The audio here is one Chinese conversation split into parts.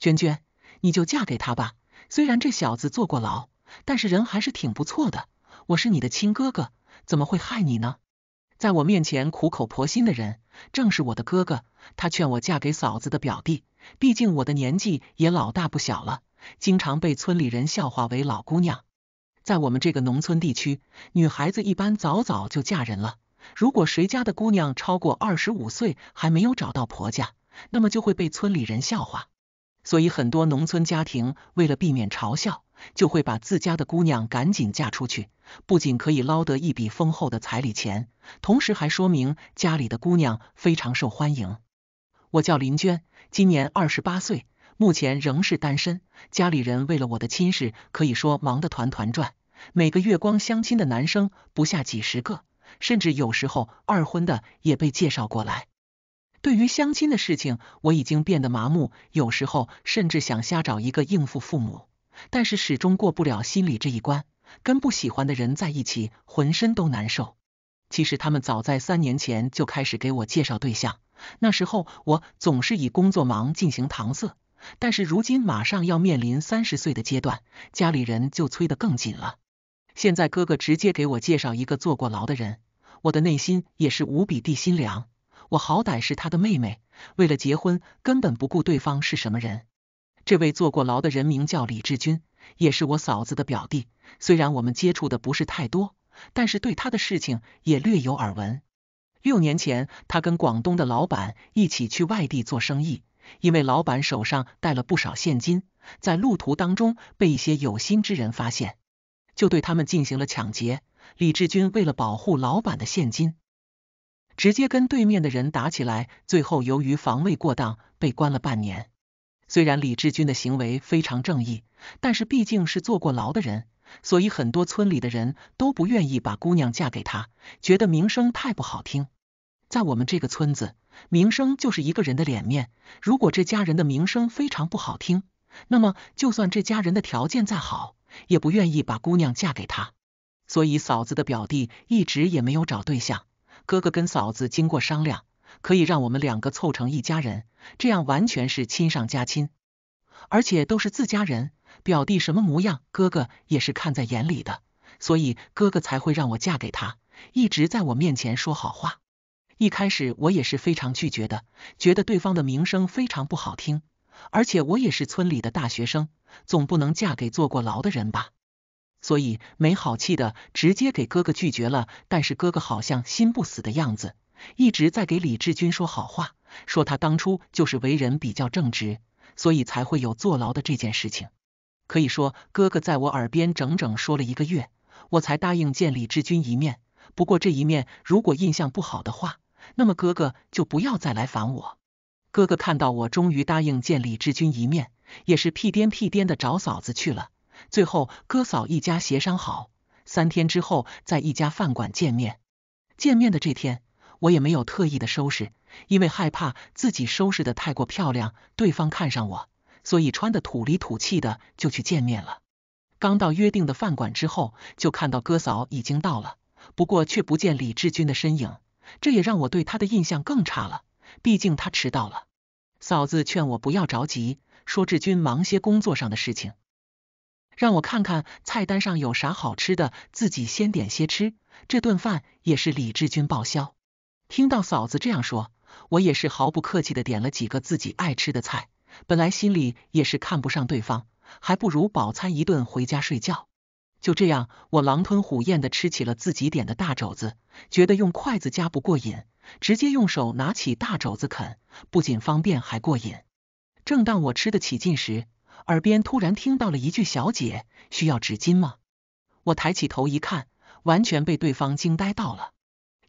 娟娟，你就嫁给他吧。虽然这小子坐过牢，但是人还是挺不错的。我是你的亲哥哥，怎么会害你呢？在我面前苦口婆心的人，正是我的哥哥。他劝我嫁给嫂子的表弟。毕竟我的年纪也老大不小了，经常被村里人笑话为老姑娘。在我们这个农村地区，女孩子一般早早就嫁人了。如果谁家的姑娘超过二十五岁还没有找到婆家，那么就会被村里人笑话。所以，很多农村家庭为了避免嘲笑，就会把自家的姑娘赶紧嫁出去，不仅可以捞得一笔丰厚的彩礼钱，同时还说明家里的姑娘非常受欢迎。我叫林娟，今年二十八岁，目前仍是单身。家里人为了我的亲事，可以说忙得团团转。每个月光相亲的男生不下几十个，甚至有时候二婚的也被介绍过来。对于相亲的事情，我已经变得麻木，有时候甚至想瞎找一个应付父母，但是始终过不了心理这一关。跟不喜欢的人在一起，浑身都难受。其实他们早在三年前就开始给我介绍对象，那时候我总是以工作忙进行搪塞，但是如今马上要面临三十岁的阶段，家里人就催得更紧了。现在哥哥直接给我介绍一个坐过牢的人，我的内心也是无比地心凉。我好歹是他的妹妹，为了结婚根本不顾对方是什么人。这位坐过牢的人名叫李志军，也是我嫂子的表弟。虽然我们接触的不是太多，但是对他的事情也略有耳闻。六年前，他跟广东的老板一起去外地做生意，因为老板手上带了不少现金，在路途当中被一些有心之人发现，就对他们进行了抢劫。李志军为了保护老板的现金。直接跟对面的人打起来，最后由于防卫过当被关了半年。虽然李志军的行为非常正义，但是毕竟是坐过牢的人，所以很多村里的人都不愿意把姑娘嫁给他，觉得名声太不好听。在我们这个村子，名声就是一个人的脸面。如果这家人的名声非常不好听，那么就算这家人的条件再好，也不愿意把姑娘嫁给他。所以嫂子的表弟一直也没有找对象。哥哥跟嫂子经过商量，可以让我们两个凑成一家人，这样完全是亲上加亲，而且都是自家人。表弟什么模样，哥哥也是看在眼里的，所以哥哥才会让我嫁给他，一直在我面前说好话。一开始我也是非常拒绝的，觉得对方的名声非常不好听，而且我也是村里的大学生，总不能嫁给坐过牢的人吧。所以没好气的直接给哥哥拒绝了，但是哥哥好像心不死的样子，一直在给李志军说好话，说他当初就是为人比较正直，所以才会有坐牢的这件事情。可以说哥哥在我耳边整整说了一个月，我才答应见李志军一面。不过这一面如果印象不好的话，那么哥哥就不要再来烦我。哥哥看到我终于答应见李志军一面，也是屁颠屁颠的找嫂子去了。最后，哥嫂一家协商好，三天之后在一家饭馆见面。见面的这天，我也没有特意的收拾，因为害怕自己收拾的太过漂亮，对方看上我，所以穿的土里土气的就去见面了。刚到约定的饭馆之后，就看到哥嫂已经到了，不过却不见李志军的身影，这也让我对他的印象更差了。毕竟他迟到了。嫂子劝我不要着急，说志军忙些工作上的事情。让我看看菜单上有啥好吃的，自己先点些吃。这顿饭也是李志军报销。听到嫂子这样说，我也是毫不客气的点了几个自己爱吃的菜。本来心里也是看不上对方，还不如饱餐一顿回家睡觉。就这样，我狼吞虎咽的吃起了自己点的大肘子，觉得用筷子夹不过瘾，直接用手拿起大肘子啃，不仅方便还过瘾。正当我吃得起劲时，耳边突然听到了一句：“小姐，需要纸巾吗？”我抬起头一看，完全被对方惊呆到了。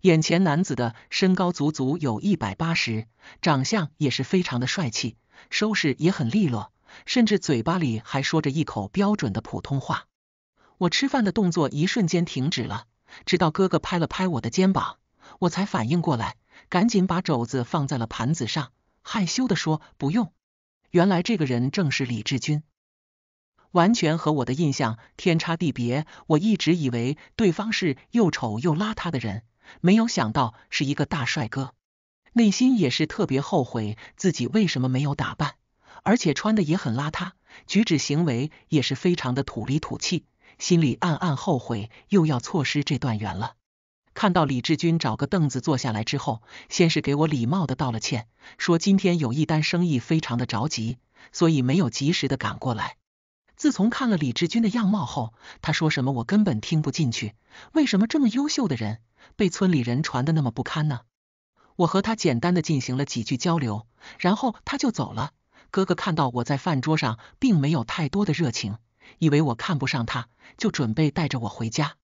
眼前男子的身高足足有一百八十，长相也是非常的帅气，收拾也很利落，甚至嘴巴里还说着一口标准的普通话。我吃饭的动作一瞬间停止了，直到哥哥拍了拍我的肩膀，我才反应过来，赶紧把肘子放在了盘子上，害羞的说：“不用。”原来这个人正是李志军，完全和我的印象天差地别。我一直以为对方是又丑又邋遢的人，没有想到是一个大帅哥。内心也是特别后悔自己为什么没有打扮，而且穿的也很邋遢，举止行为也是非常的土里土气。心里暗暗后悔又要错失这段缘了。看到李志军找个凳子坐下来之后，先是给我礼貌的道了歉，说今天有一单生意非常的着急，所以没有及时的赶过来。自从看了李志军的样貌后，他说什么我根本听不进去。为什么这么优秀的人，被村里人传的那么不堪呢？我和他简单的进行了几句交流，然后他就走了。哥哥看到我在饭桌上并没有太多的热情，以为我看不上他，就准备带着我回家。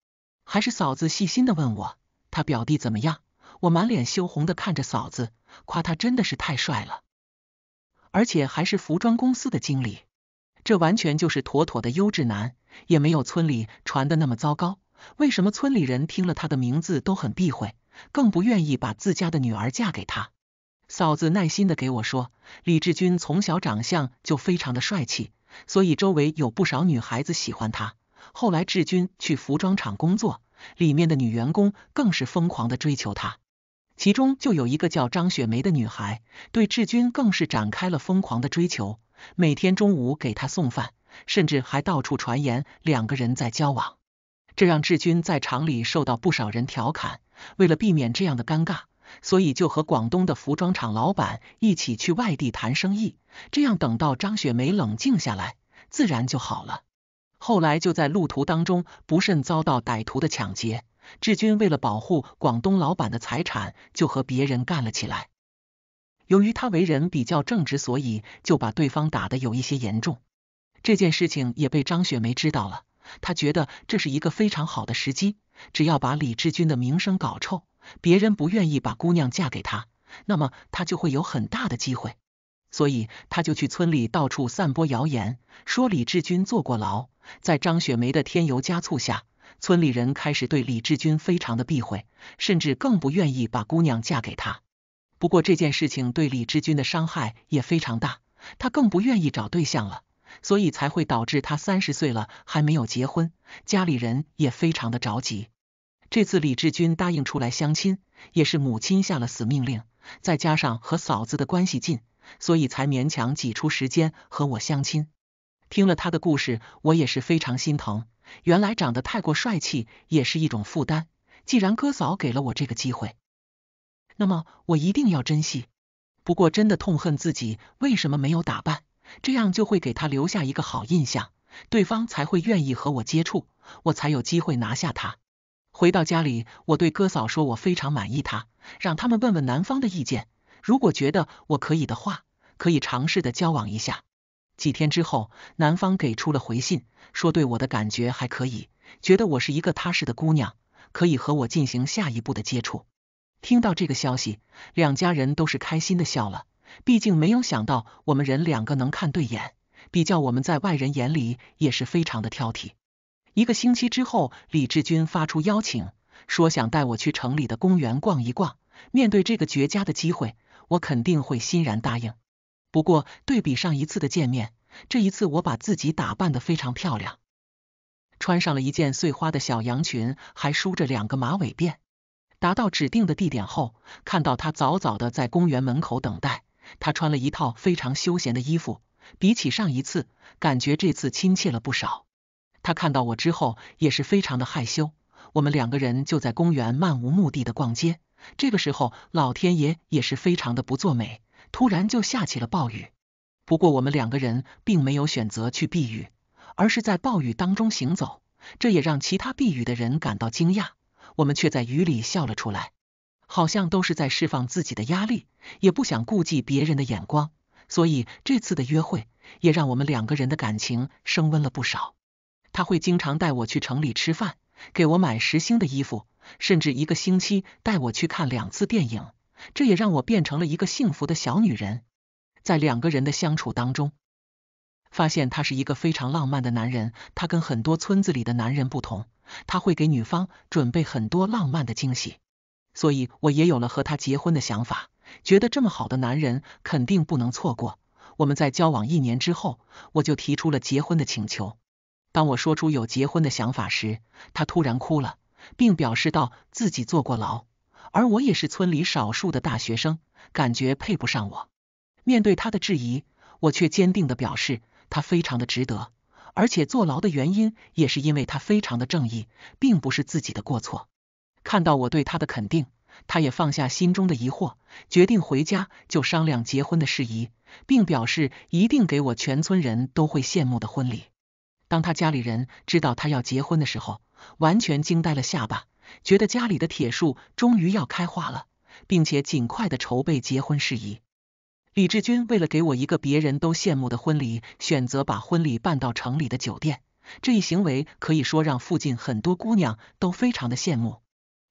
还是嫂子细心的问我。他表弟怎么样？我满脸羞红的看着嫂子，夸他真的是太帅了，而且还是服装公司的经理，这完全就是妥妥的优质男，也没有村里传的那么糟糕。为什么村里人听了他的名字都很避讳，更不愿意把自家的女儿嫁给他？嫂子耐心的给我说，李志军从小长相就非常的帅气，所以周围有不少女孩子喜欢他。后来志军去服装厂工作。里面的女员工更是疯狂的追求他，其中就有一个叫张雪梅的女孩，对志军更是展开了疯狂的追求，每天中午给他送饭，甚至还到处传言两个人在交往，这让志军在厂里受到不少人调侃。为了避免这样的尴尬，所以就和广东的服装厂老板一起去外地谈生意，这样等到张雪梅冷静下来，自然就好了。后来就在路途当中不慎遭到歹徒的抢劫，志军为了保护广东老板的财产，就和别人干了起来。由于他为人比较正直，所以就把对方打的有一些严重。这件事情也被张雪梅知道了，她觉得这是一个非常好的时机，只要把李志军的名声搞臭，别人不愿意把姑娘嫁给他，那么他就会有很大的机会。所以他就去村里到处散播谣言，说李志军坐过牢。在张雪梅的添油加醋下，村里人开始对李志军非常的避讳，甚至更不愿意把姑娘嫁给他。不过这件事情对李志军的伤害也非常大，他更不愿意找对象了，所以才会导致他三十岁了还没有结婚，家里人也非常的着急。这次李志军答应出来相亲，也是母亲下了死命令，再加上和嫂子的关系近，所以才勉强挤出时间和我相亲。听了他的故事，我也是非常心疼。原来长得太过帅气也是一种负担。既然哥嫂给了我这个机会，那么我一定要珍惜。不过真的痛恨自己为什么没有打扮，这样就会给他留下一个好印象，对方才会愿意和我接触，我才有机会拿下他。回到家里，我对哥嫂说我非常满意他，让他们问问男方的意见，如果觉得我可以的话，可以尝试的交往一下。几天之后，男方给出了回信，说对我的感觉还可以，觉得我是一个踏实的姑娘，可以和我进行下一步的接触。听到这个消息，两家人都是开心的笑了，毕竟没有想到我们人两个能看对眼。比较我们在外人眼里也是非常的挑剔。一个星期之后，李志军发出邀请，说想带我去城里的公园逛一逛。面对这个绝佳的机会，我肯定会欣然答应。不过，对比上一次的见面，这一次我把自己打扮得非常漂亮，穿上了一件碎花的小羊裙，还梳着两个马尾辫。达到指定的地点后，看到他早早的在公园门口等待。他穿了一套非常休闲的衣服，比起上一次，感觉这次亲切了不少。他看到我之后，也是非常的害羞。我们两个人就在公园漫无目的的逛街。这个时候，老天爷也是非常的不作美。突然就下起了暴雨，不过我们两个人并没有选择去避雨，而是在暴雨当中行走，这也让其他避雨的人感到惊讶。我们却在雨里笑了出来，好像都是在释放自己的压力，也不想顾忌别人的眼光。所以这次的约会也让我们两个人的感情升温了不少。他会经常带我去城里吃饭，给我买时兴的衣服，甚至一个星期带我去看两次电影。这也让我变成了一个幸福的小女人。在两个人的相处当中，发现他是一个非常浪漫的男人。他跟很多村子里的男人不同，他会给女方准备很多浪漫的惊喜。所以我也有了和他结婚的想法，觉得这么好的男人肯定不能错过。我们在交往一年之后，我就提出了结婚的请求。当我说出有结婚的想法时，他突然哭了，并表示到自己坐过牢。而我也是村里少数的大学生，感觉配不上我。面对他的质疑，我却坚定地表示，他非常的值得，而且坐牢的原因也是因为他非常的正义，并不是自己的过错。看到我对他的肯定，他也放下心中的疑惑，决定回家就商量结婚的事宜，并表示一定给我全村人都会羡慕的婚礼。当他家里人知道他要结婚的时候，完全惊呆了下巴。觉得家里的铁树终于要开花了，并且尽快的筹备结婚事宜。李志军为了给我一个别人都羡慕的婚礼，选择把婚礼办到城里的酒店。这一行为可以说让附近很多姑娘都非常的羡慕，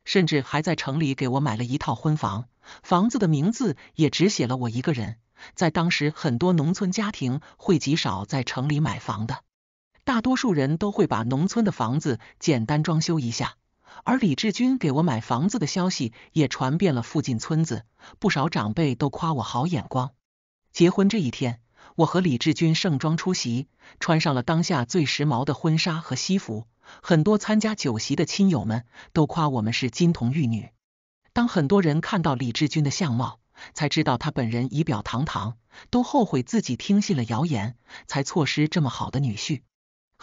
甚至还在城里给我买了一套婚房。房子的名字也只写了我一个人。在当时，很多农村家庭会极少在城里买房的，大多数人都会把农村的房子简单装修一下。而李志军给我买房子的消息也传遍了附近村子，不少长辈都夸我好眼光。结婚这一天，我和李志军盛装出席，穿上了当下最时髦的婚纱和西服。很多参加酒席的亲友们都夸我们是金童玉女。当很多人看到李志军的相貌，才知道他本人仪表堂堂，都后悔自己听信了谣言，才错失这么好的女婿。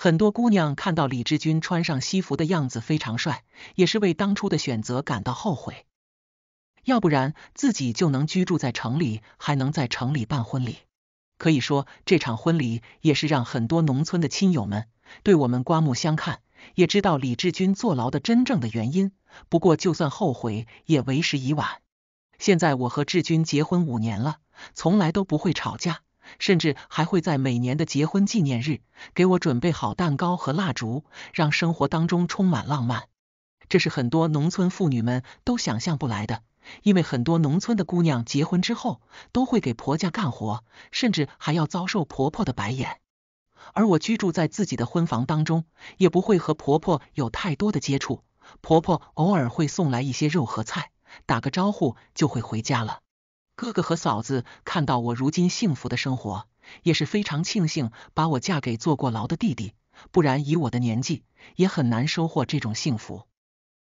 很多姑娘看到李志军穿上西服的样子非常帅，也是为当初的选择感到后悔。要不然自己就能居住在城里，还能在城里办婚礼。可以说这场婚礼也是让很多农村的亲友们对我们刮目相看，也知道李志军坐牢的真正的原因。不过就算后悔也为时已晚。现在我和志军结婚五年了，从来都不会吵架。甚至还会在每年的结婚纪念日给我准备好蛋糕和蜡烛，让生活当中充满浪漫。这是很多农村妇女们都想象不来的，因为很多农村的姑娘结婚之后都会给婆家干活，甚至还要遭受婆婆的白眼。而我居住在自己的婚房当中，也不会和婆婆有太多的接触。婆婆偶尔会送来一些肉和菜，打个招呼就会回家了。哥哥和嫂子看到我如今幸福的生活，也是非常庆幸把我嫁给坐过牢的弟弟，不然以我的年纪，也很难收获这种幸福。